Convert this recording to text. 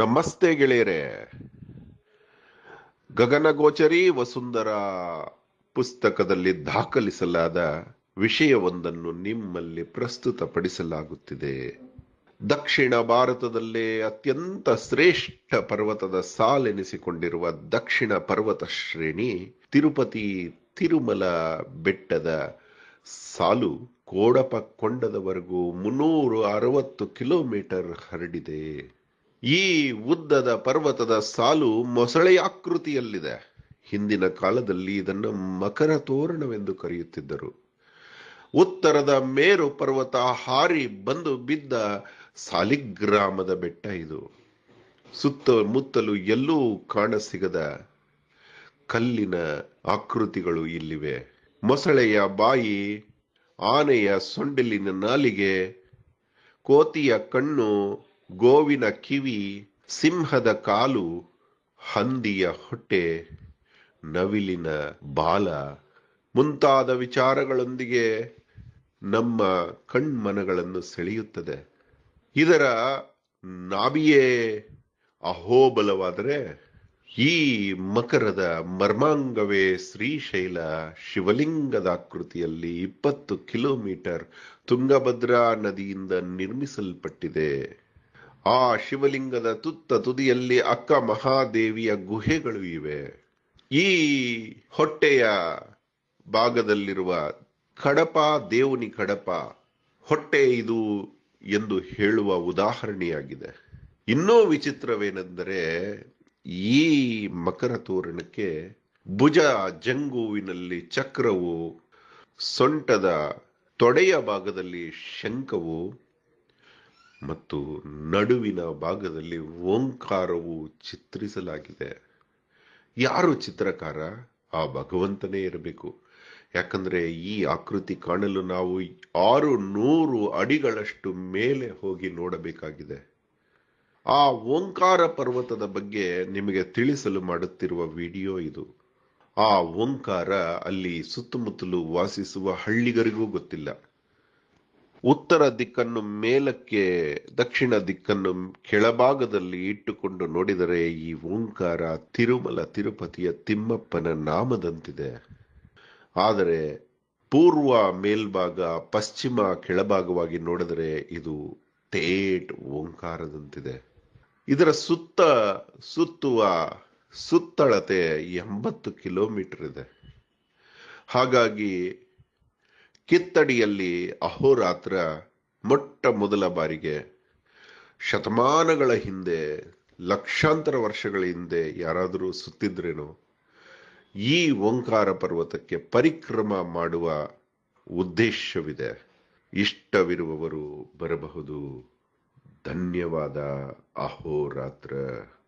ನಮಸ್ತೆ ಗೆಳೆಯರೆ ಗಗನಗೋಚರಿ ವಸುಂಧರ ಪುಸ್ತಕದಲ್ಲಿ ದಾಖಲಿಸಲಾದ ವಿಷಯವೊಂದನ್ನು ನಿಮ್ಮಲ್ಲಿ ಪ್ರಸ್ತುತಪಡಿಸಲಾಗುತ್ತಿದೆ ದಕ್ಷಿಣ ಭಾರತದಲ್ಲೇ ಅತ್ಯಂತ ಶ್ರೇಷ್ಠ ಪರ್ವತದ ಸಾಲೆನಿಸಿಕೊಂಡಿರುವ ದಕ್ಷಿಣ ಪರ್ವತ ಶ್ರೇಣಿ ತಿರುಪತಿ ತಿರುಮಲ ಬೆಟ್ಟದ ಸಾಲು ಕೋಡಪ ಕೊಂಡದವರೆಗೂ ಮುನ್ನೂರು ಅರವತ್ತು ಕಿಲೋಮೀಟರ್ ಹರಡಿದೆ ಈ ಉದ್ದದ ಪರ್ವತದ ಸಾಲು ಆಕೃತಿಯಲ್ಲಿದೆ ಹಿಂದಿನ ಕಾಲದಲ್ಲಿ ಇದನ್ನು ಮಕರ ತೋರಣವೆಂದು ಕರೆಯುತ್ತಿದ್ದರು ಉತ್ತರದ ಮೇರು ಪರ್ವತ ಹಾರಿ ಬಂದು ಬಿದ್ದ ಸಾಲಿಗ್ರಾಮದ ಬೆಟ್ಟ ಇದು ಸುತ್ತ ಮುತ್ತಲು ಎಲ್ಲೂ ಕಾಣಸಿಗದ ಕಲ್ಲಿನ ಆಕೃತಿಗಳು ಇಲ್ಲಿವೆ ಮೊಸಳೆಯ ಬಾಯಿ ಆನೆಯ ಸೊಂಡಿಲಿನ ನಾಲಿಗೆ ಕೋತಿಯ ಕಣ್ಣು ಗೋವಿನ ಕಿವಿ ಸಿಂಹದ ಕಾಲು ಹಂದಿಯ ಹೊಟ್ಟೆ ನವಿಲಿನ ಬಾಲ ಮುಂತಾದ ವಿಚಾರಗಳೊಂದಿಗೆ ನಮ್ಮ ಕಣ್ಮನಗಳನ್ನು ಸೆಳೆಯುತ್ತದೆ ಇದರ ನಾಭಿಯೇ ಅಹೋಬಲವಾದರೆ ಈ ಮಕರದ ಮರ್ಮಾಂಗವೇ ಶ್ರೀಶೈಲ ಶಿವಲಿಂಗದ ಆಕೃತಿಯಲ್ಲಿ ಇಪ್ಪತ್ತು ಕಿಲೋಮೀಟರ್ ತುಂಗಭದ್ರಾ ನದಿಯಿಂದ ನಿರ್ಮಿಸಲ್ಪಟ್ಟಿದೆ ಆ ಶಿವಲಿಂಗದ ತುತ್ತ ತುದಿಯಲ್ಲಿ ಅಕ್ಕ ಮಹಾದೇವಿಯ ಗುಹೆಗಳು ಇವೆ ಈ ಹೊಟ್ಟೆಯ ಭಾಗದಲ್ಲಿರುವ ಕಡಪ ದೇವನಿ ಕಡಪ ಹೊಟ್ಟೆ ಇದು ಎಂದು ಹೇಳುವ ಉದಾಹರಣೆಯಾಗಿದೆ ಇನ್ನೂ ವಿಚಿತ್ರವೇನೆಂದರೆ ಈ ಮಕರ ತೋರಣಕ್ಕೆ ಭುಜ ಜಂಗುವಿನಲ್ಲಿ ಚಕ್ರವು ಸೊಂಟದ ತೊಡೆಯ ಭಾಗದಲ್ಲಿ ಶಂಕವು ಮತ್ತು ನಡುವಿನ ಭಾಗದಲ್ಲಿ ಓಂಕಾರವು ಚಿತ್ರಿಸಲಾಗಿದೆ ಯಾರು ಚಿತ್ರಕಾರ ಆ ಭಗವಂತನೇ ಇರಬೇಕು ಯಾಕಂದರೆ ಈ ಆಕೃತಿ ಕಾಣಲು ನಾವು ಆರು ನೂರು ಅಡಿಗಳಷ್ಟು ಮೇಲೆ ಹೋಗಿ ನೋಡಬೇಕಾಗಿದೆ ಆ ಓಂಕಾರ ಪರ್ವತದ ಬಗ್ಗೆ ನಿಮಗೆ ತಿಳಿಸಲು ಮಾಡುತ್ತಿರುವ ವಿಡಿಯೋ ಇದು ಆ ಓಂಕಾರ ಅಲ್ಲಿ ಸುತ್ತಮುತ್ತಲು ವಾಸಿಸುವ ಹಳ್ಳಿಗರಿಗೂ ಗೊತ್ತಿಲ್ಲ ಉತ್ತರ ದಿಕ್ಕನ್ನು ಮೇಲಕ್ಕೆ ದಕ್ಷಿಣ ದಿಕ್ಕನ್ನು ಕೆಳಭಾಗದಲ್ಲಿ ಇಟ್ಟುಕೊಂಡು ನೋಡಿದರೆ ಈ ಓಂಕಾರ ತಿರುಮಲ ತಿರುಪತಿಯ ತಿಮ್ಮಪ್ಪನ ನಾಮದಂತಿದೆ ಆದರೆ ಪೂರ್ವ ಮೇಲ್ಭಾಗ ಪಶ್ಚಿಮ ಕೆಳಭಾಗವಾಗಿ ನೋಡಿದರೆ ಇದು ತೇಟ್ ಓಂಕಾರದಂತಿದೆ ಇದರ ಸುತ್ತ ಸುತ್ತುವ ಸುತ್ತಳತೆ ಎಂಬತ್ತು ಕಿಲೋಮೀಟರ್ ಇದೆ ಹಾಗಾಗಿ ಕಿತ್ತಡಿಯಲ್ಲಿ ಅಹೋರಾತ್ರ ಮೊಟ್ಟ ಮೊದಲ ಬಾರಿಗೆ ಶತಮಾನಗಳ ಹಿಂದೆ ಲಕ್ಷಾಂತರ ವರ್ಷಗಳ ಹಿಂದೆ ಯಾರಾದರೂ ಸುತ್ತಿದ್ರೇನೋ ಈ ಓಂಕಾರ ಪರ್ವತಕ್ಕೆ ಪರಿಕ್ರಮ ಮಾಡುವ ಉದ್ದೇಶವಿದೆ ಇಷ್ಟವಿರುವವರು ಬರಬಹುದು ಧನ್ಯವಾದ ಅಹೋರಾತ್ರ